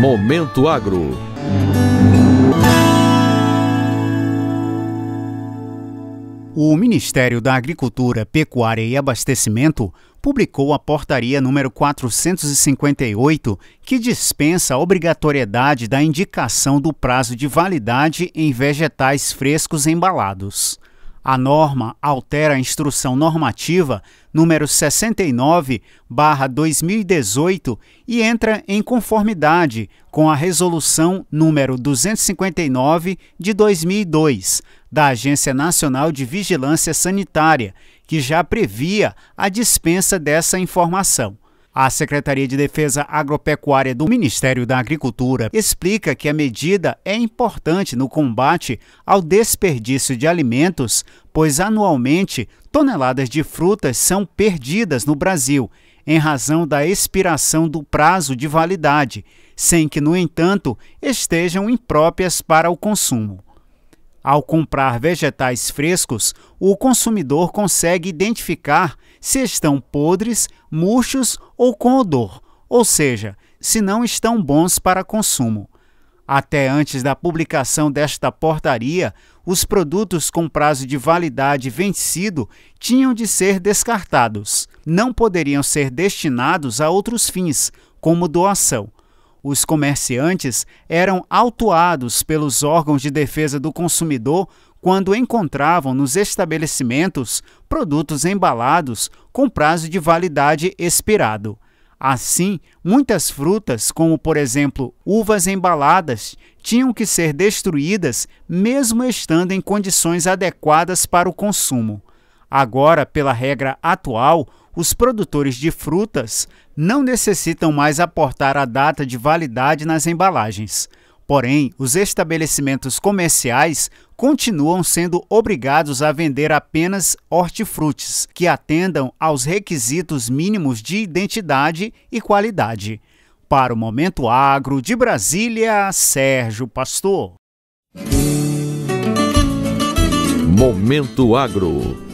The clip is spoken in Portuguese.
Momento Agro. O Ministério da Agricultura, Pecuária e Abastecimento publicou a portaria número 458, que dispensa a obrigatoriedade da indicação do prazo de validade em vegetais frescos embalados. A norma altera a instrução normativa número 69/2018 e entra em conformidade com a resolução número 259 de 2002 da Agência Nacional de Vigilância Sanitária, que já previa a dispensa dessa informação. A Secretaria de Defesa Agropecuária do Ministério da Agricultura explica que a medida é importante no combate ao desperdício de alimentos, pois anualmente toneladas de frutas são perdidas no Brasil em razão da expiração do prazo de validade, sem que, no entanto, estejam impróprias para o consumo. Ao comprar vegetais frescos, o consumidor consegue identificar se estão podres, murchos ou com odor, ou seja, se não estão bons para consumo. Até antes da publicação desta portaria, os produtos com prazo de validade vencido tinham de ser descartados. Não poderiam ser destinados a outros fins, como doação, os comerciantes eram autuados pelos órgãos de defesa do consumidor quando encontravam nos estabelecimentos produtos embalados com prazo de validade expirado. Assim, muitas frutas, como por exemplo uvas embaladas, tinham que ser destruídas mesmo estando em condições adequadas para o consumo. Agora, pela regra atual, os produtores de frutas não necessitam mais aportar a data de validade nas embalagens. Porém, os estabelecimentos comerciais continuam sendo obrigados a vender apenas hortifrutis que atendam aos requisitos mínimos de identidade e qualidade. Para o Momento Agro de Brasília, Sérgio Pastor. Momento Agro